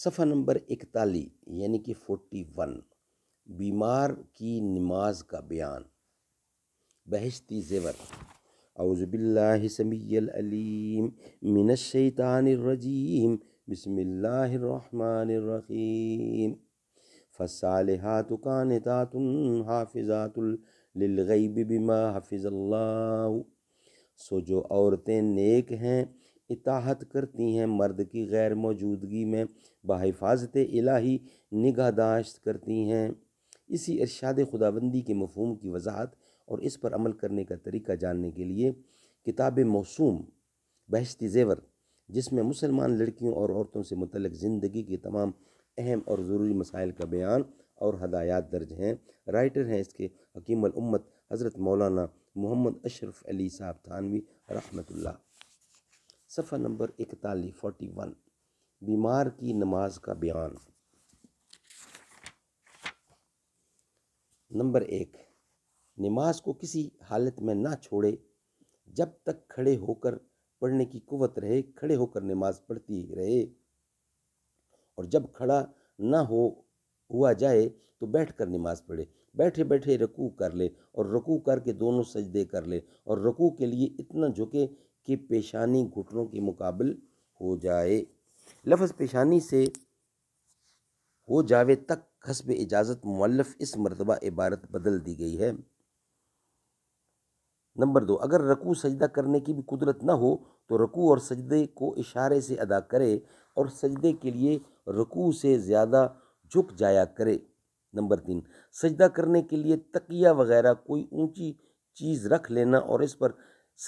सफ़ा नंबर इकतालीस यानी कि फोर्टी वन बीमार की नमाज का बयान बहशती जेवर अउज़बिल्लासमीम मिनशैतानरजीम बसमीम फ़साल कानतात हाफिज़ातुल्गैब बिमा हाफिज़ल्ला सो जो औरतें नेक हैं इताहत करती हैं मर्द की गैर मौजूदगी में बाहिफाजत इलाही निगाहदाश्त करती हैं इसी इरशाद खुदाबंदी के मफहम की वजाहत और इस पर अमल करने का तरीका जानने के लिए किताब मौसूम बहशती जेवर जिसमें मुसलमान लड़कियों और औरतों से मुतलक ज़िंदगी के तमाम अहम और ज़रूरी मसाइल का बयान और हदायत दर्ज हैं राइटर हैं इसके हकीमल उम्मत हज़रत मौलाना मोहम्मद अशरफ अली साहब थानवी रहमतुल्लाह सफ़ा नंबर इकतालीस फोर्टी वन बीमार की नमाज का बयान नंबर एक नमाज को किसी हालत में ना छोड़े जब तक खड़े होकर पढ़ने की कुवत रहे खड़े होकर नमाज पढ़ती रहे और जब खड़ा ना हो हुआ जाए तो बैठ कर नमाज पढ़े बैठे बैठे रकू कर ले और रकू करके दोनों सजदे कर ले और रकू के लिए इतना झुके कि पेशानी घुटनों के मुकाबल हो जाए लफ्ज़ पेशानी से हो जावे तक हसब इजाज़त मुल्फ इस मरतबा इबारत बदल दी गई है नंबर दो अगर रकू सजदा करने की भी कुदरत ना हो तो रकू और सजदे को इशारे से अदा करे और सजदे के लिए रकू से ज़्यादा झुक जाया करे नंबर तीन सजदा करने के लिए तकिया वगैरह कोई ऊंची चीज़ रख लेना और इस पर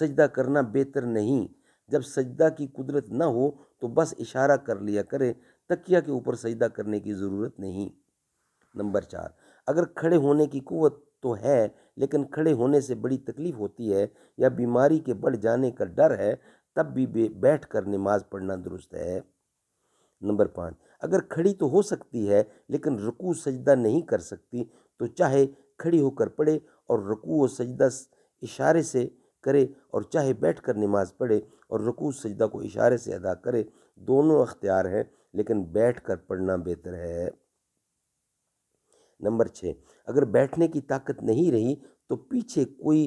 सजदा करना बेहतर नहीं जब सजदा की कुदरत ना हो तो बस इशारा कर लिया करे तकिया के ऊपर सजदा करने की ज़रूरत नहीं नंबर चार अगर खड़े होने की कुत तो है लेकिन खड़े होने से बड़ी तकलीफ़ होती है या बीमारी के बढ़ जाने का डर है तब भी बैठ कर नमाज पढ़ना दुरुस्त है नंबर पाँच अगर खड़ी तो हो सकती है लेकिन रुकू सजदा नहीं कर सकती तो चाहे खड़ी होकर पढ़े और रुकू व सजदा इशारे से करे और चाहे बैठ कर नमाज पढ़े और रकू सजदा को इशारे से अदा करे दोनों अख्तियार हैं लेकिन बैठ कर पढ़ना बेहतर है नंबर छः अगर बैठने की ताकत नहीं रही तो पीछे कोई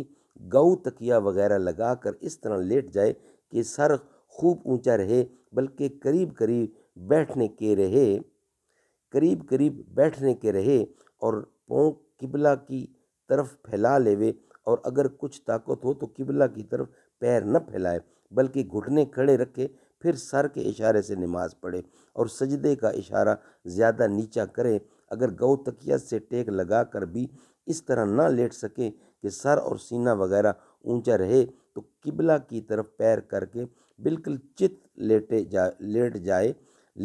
गऊ तकिया वगैरह लगा कर इस तरह लेट जाए कि सर खूब ऊंचा रहे बल्कि करीब करीब बैठने के रहे करीब करीब बैठने के रहे और पोंख किबला की तरफ फैला लेवे और अगर कुछ ताकत हो तो किबला की तरफ पैर न फैलाए बल्कि घुटने खड़े रखे फिर सर के इशारे से नमाज पढ़े और सजदे का इशारा ज़्यादा नीचा करे अगर गौ तकिया से टेक लगा कर भी इस तरह ना लेट सके कि सर और सीना वगैरह ऊंचा रहे तो किबला की तरफ पैर करके बिल्कुल चित लेटे जा लेट जाए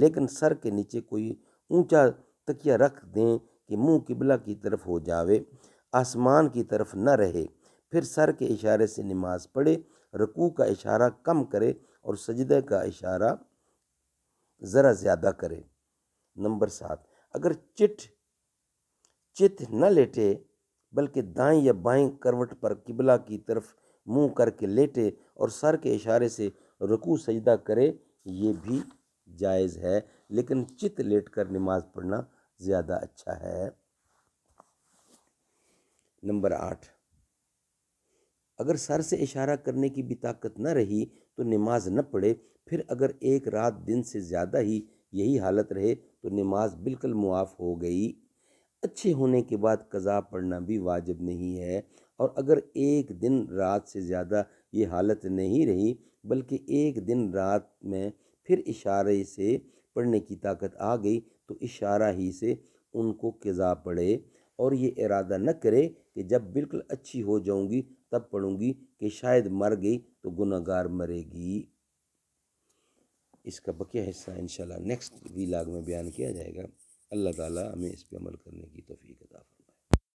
लेकिन सर के नीचे कोई ऊंचा तकिया रख दें कि मुंह किबला की तरफ हो जावे आसमान की तरफ न रहे फिर सर के इशारे से नमाज पढ़े रकू का इशारा कम करे और सजदे का इशारा ज़रा ज़्यादा करे नंबर सात अगर चिट चित न लेटे बल्कि दाएं या बाएं करवट पर किबला की तरफ मुंह करके लेटे और सर के इशारे से रकू सजदा करे ये भी जायज़ है लेकिन चित लेट कर नमाज़ पढ़ना ज़्यादा अच्छा है नंबर आठ अगर सर से इशारा करने की भी ताकत न रही तो नमाज न पढ़े फिर अगर एक रात दिन से ज़्यादा ही यही हालत रहे तो नमाज बिल्कुल मुआफ़ हो गई अच्छे होने के बाद कज़ा पढ़ना भी वाजिब नहीं है और अगर एक दिन रात से ज़्यादा ये हालत नहीं रही बल्कि एक दिन रात में फिर इशारे से पढ़ने की ताकत आ गई तो इशारा ही से उनको कज़ा पढ़े और ये इरादा न करे कि जब बिल्कुल अच्छी हो जाऊंगी तब पढ़ूंगी कि शायद मर गई तो गुनागार मरेगी इसका बकिया हिस्सा इन नेक्स्ट वीलाग में बयान किया जाएगा अल्लाह ताला हमें इस पर अमल करने की तोफ़ी अदा